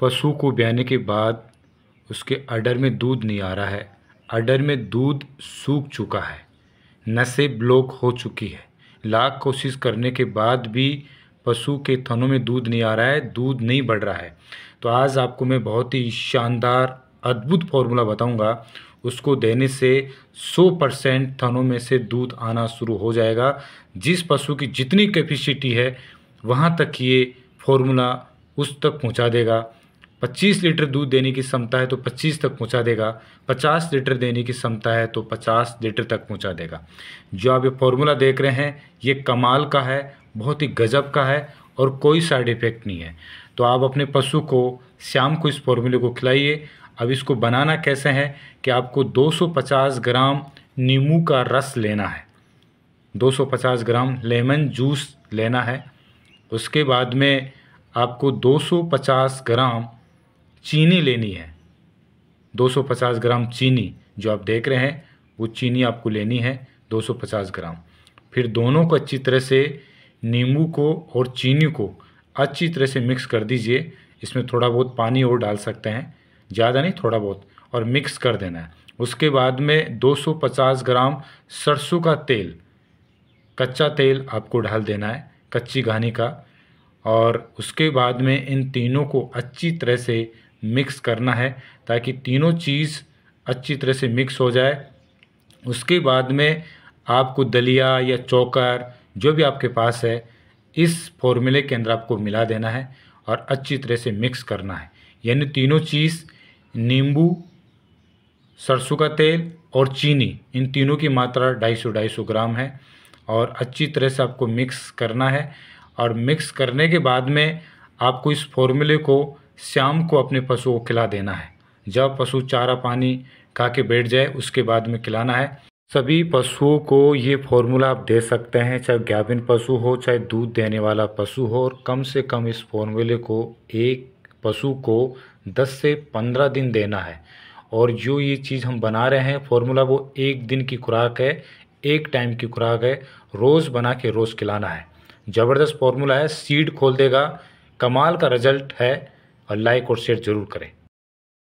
पशु को ब्याने के बाद उसके अडर में दूध नहीं आ रहा है अडर में दूध सूख चुका है नसें ब्लॉक हो चुकी है लाख कोशिश करने के बाद भी पशु के थनों में दूध नहीं आ रहा है दूध नहीं बढ़ रहा है तो आज आपको मैं बहुत ही शानदार अद्भुत फॉर्मूला बताऊंगा उसको देने से 100 परसेंट थनों में से दूध आना शुरू हो जाएगा जिस पशु की जितनी कैपेसिटी है वहाँ तक ये फॉर्मूला उस तक पहुँचा देगा 25 लीटर दूध देने की क्षमता है तो 25 तक पहुंचा देगा 50 लीटर देने की क्षमता है तो 50 लीटर तक पहुंचा देगा जो आप ये फॉर्मूला देख रहे हैं ये कमाल का है बहुत ही गजब का है और कोई साइड इफ़ेक्ट नहीं है तो आप अपने पशु को शाम को इस फॉर्मूले को खिलाइए अब इसको बनाना कैसे है कि आपको 250 ग्राम नींबू का रस लेना है 250 ग्राम लेमन जूस लेना है उसके बाद में आपको 250 ग्राम चीनी लेनी है 250 ग्राम चीनी जो आप देख रहे हैं वो चीनी आपको लेनी है 250 ग्राम फिर दोनों को अच्छी तरह से नींबू को और चीनी को अच्छी तरह से मिक्स कर दीजिए इसमें थोड़ा बहुत पानी और डाल सकते हैं ज़्यादा नहीं थोड़ा बहुत और मिक्स कर देना है उसके बाद में 250 ग्राम सरसों का तेल कच्चा तेल आपको डाल देना है कच्ची घानी का और उसके बाद में इन तीनों को अच्छी तरह से मिक्स करना है ताकि तीनों चीज़ अच्छी तरह से मिक्स हो जाए उसके बाद में आपको दलिया या चोकर जो भी आपके पास है इस फॉर्मूले के अंदर आपको मिला देना है और अच्छी तरह से मिक्स करना है यानी तीनों चीज़ नींबू सरसों का तेल और चीनी इन तीनों की मात्रा ढाई सौ ढाई सौ ग्राम है और अच्छी तरह से आपको मिक्स करना है और मिक्स करने के बाद में आपको इस फॉर्मूले को शाम को अपने पशु को खिला देना है जब पशु चारा पानी खा के बैठ जाए उसके बाद में खिलाना है सभी पशुओं को ये फॉर्मूला आप दे सकते हैं चाहे गैबिन पशु हो चाहे दूध देने वाला पशु हो और कम से कम इस फॉर्मूले को एक पशु को 10 से 15 दिन देना है और जो ये चीज़ हम बना रहे हैं फॉर्मूला वो एक दिन की खुराक है एक टाइम की खुराक है रोज़ बना के रोज़ खिलाना है ज़बरदस्त फार्मूला है सीड खोल देगा कमाल का रिजल्ट है और लाइक और शेयर जरूर करें